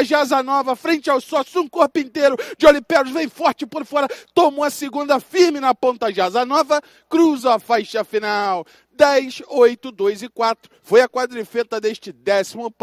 Lucas de asa nova, frente aos sócios, um corpo inteiro. De Oliperos vem forte por fora, tomou a segunda firme na ponta de asa nova, cruza a faixa final. 10, 8, 2 e 4. Foi a quadrifeta deste décimo passo.